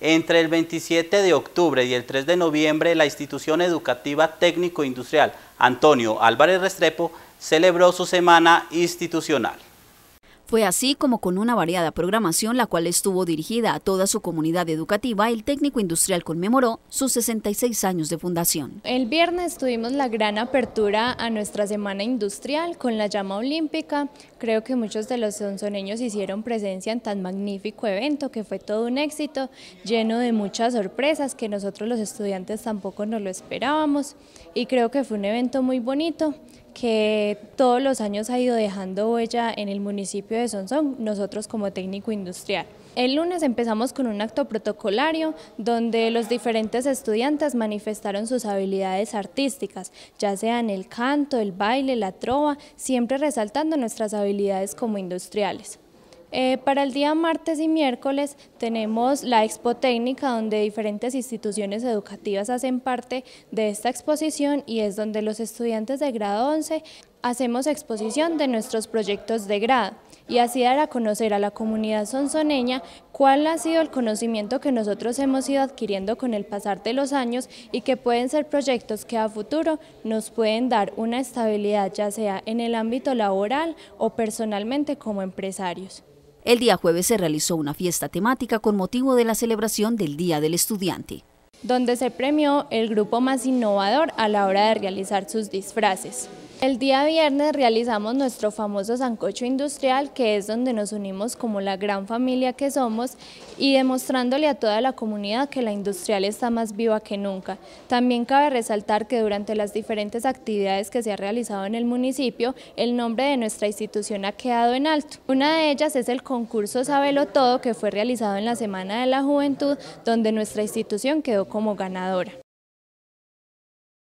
Entre el 27 de octubre y el 3 de noviembre, la institución educativa técnico-industrial Antonio Álvarez Restrepo celebró su semana institucional. Fue así como con una variada programación, la cual estuvo dirigida a toda su comunidad educativa, el técnico industrial conmemoró sus 66 años de fundación. El viernes tuvimos la gran apertura a nuestra semana industrial con la llama olímpica. Creo que muchos de los sonzoneños hicieron presencia en tan magnífico evento que fue todo un éxito, lleno de muchas sorpresas que nosotros los estudiantes tampoco nos lo esperábamos y creo que fue un evento muy bonito que todos los años ha ido dejando huella en el municipio de Sonsón, nosotros como técnico industrial. El lunes empezamos con un acto protocolario donde los diferentes estudiantes manifestaron sus habilidades artísticas, ya sean el canto, el baile, la trova, siempre resaltando nuestras habilidades como industriales. Eh, para el día martes y miércoles tenemos la Expo Técnica, donde diferentes instituciones educativas hacen parte de esta exposición y es donde los estudiantes de grado 11 hacemos exposición de nuestros proyectos de grado y así dar a conocer a la comunidad sonzoneña cuál ha sido el conocimiento que nosotros hemos ido adquiriendo con el pasar de los años y que pueden ser proyectos que a futuro nos pueden dar una estabilidad ya sea en el ámbito laboral o personalmente como empresarios. El día jueves se realizó una fiesta temática con motivo de la celebración del Día del Estudiante donde se premió el grupo más innovador a la hora de realizar sus disfraces. El día viernes realizamos nuestro famoso sancocho industrial, que es donde nos unimos como la gran familia que somos y demostrándole a toda la comunidad que la industrial está más viva que nunca. También cabe resaltar que durante las diferentes actividades que se ha realizado en el municipio, el nombre de nuestra institución ha quedado en alto. Una de ellas es el concurso Sabelo Todo, que fue realizado en la Semana de la Juventud, donde nuestra institución quedó como ganadora.